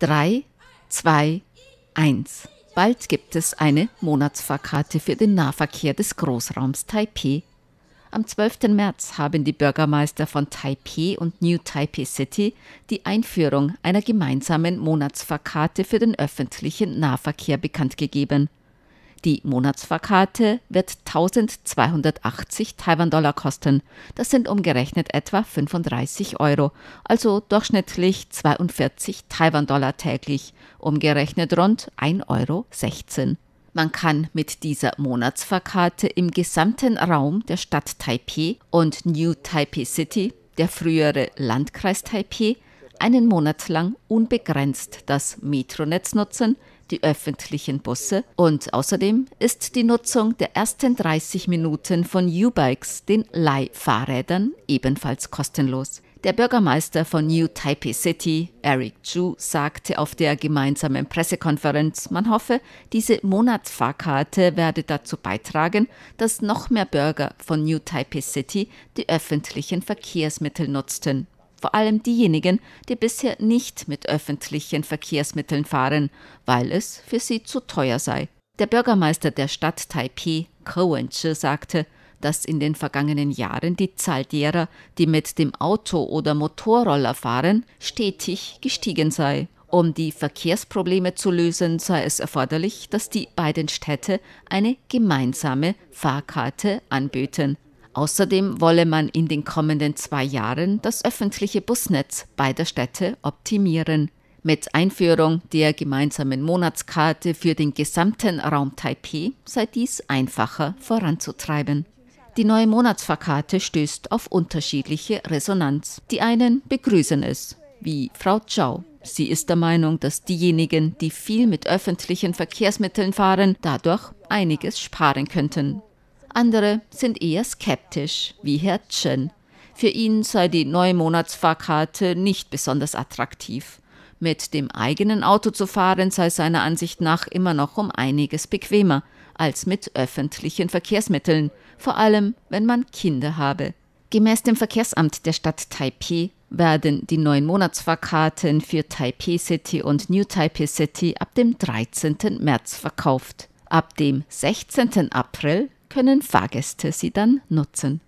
3, 2, 1. Bald gibt es eine Monatsfahrkarte für den Nahverkehr des Großraums Taipeh. Am 12. März haben die Bürgermeister von Taipeh und New Taipeh City die Einführung einer gemeinsamen Monatsfahrkarte für den öffentlichen Nahverkehr bekannt gegeben. Die Monatsfahrkarte wird 1280 Taiwan-Dollar kosten. Das sind umgerechnet etwa 35 Euro, also durchschnittlich 42 Taiwan-Dollar täglich, umgerechnet rund 1,16 Euro. Man kann mit dieser Monatsfahrkarte im gesamten Raum der Stadt Taipei und New Taipei City, der frühere Landkreis Taipei, einen Monat lang unbegrenzt das Metronetz nutzen, die öffentlichen Busse und außerdem ist die Nutzung der ersten 30 Minuten von U-Bikes, den Leihfahrrädern, ebenfalls kostenlos. Der Bürgermeister von New Taipei City, Eric Chu, sagte auf der gemeinsamen Pressekonferenz, man hoffe, diese Monatsfahrkarte werde dazu beitragen, dass noch mehr Bürger von New Taipei City die öffentlichen Verkehrsmittel nutzten vor allem diejenigen, die bisher nicht mit öffentlichen Verkehrsmitteln fahren, weil es für sie zu teuer sei. Der Bürgermeister der Stadt Taipei, Kowenche, sagte, dass in den vergangenen Jahren die Zahl derer, die mit dem Auto oder Motorroller fahren, stetig gestiegen sei. Um die Verkehrsprobleme zu lösen, sei es erforderlich, dass die beiden Städte eine gemeinsame Fahrkarte anböten. Außerdem wolle man in den kommenden zwei Jahren das öffentliche Busnetz beider Städte optimieren. Mit Einführung der gemeinsamen Monatskarte für den gesamten Raum Taipeh sei dies einfacher voranzutreiben. Die neue Monatsfahrkarte stößt auf unterschiedliche Resonanz. Die einen begrüßen es, wie Frau Zhao. Sie ist der Meinung, dass diejenigen, die viel mit öffentlichen Verkehrsmitteln fahren, dadurch einiges sparen könnten andere sind eher skeptisch, wie Herr Chen. Für ihn sei die Neumunatsfahrkarte nicht besonders attraktiv. Mit dem eigenen Auto zu fahren sei seiner Ansicht nach immer noch um einiges bequemer als mit öffentlichen Verkehrsmitteln, vor allem wenn man Kinder habe. Gemäß dem Verkehrsamt der Stadt Taipei werden die neuen Monatsfahrkarten für Taipei City und New Taipei City ab dem 13. März verkauft. Ab dem 16. April können Fahrgäste sie dann nutzen.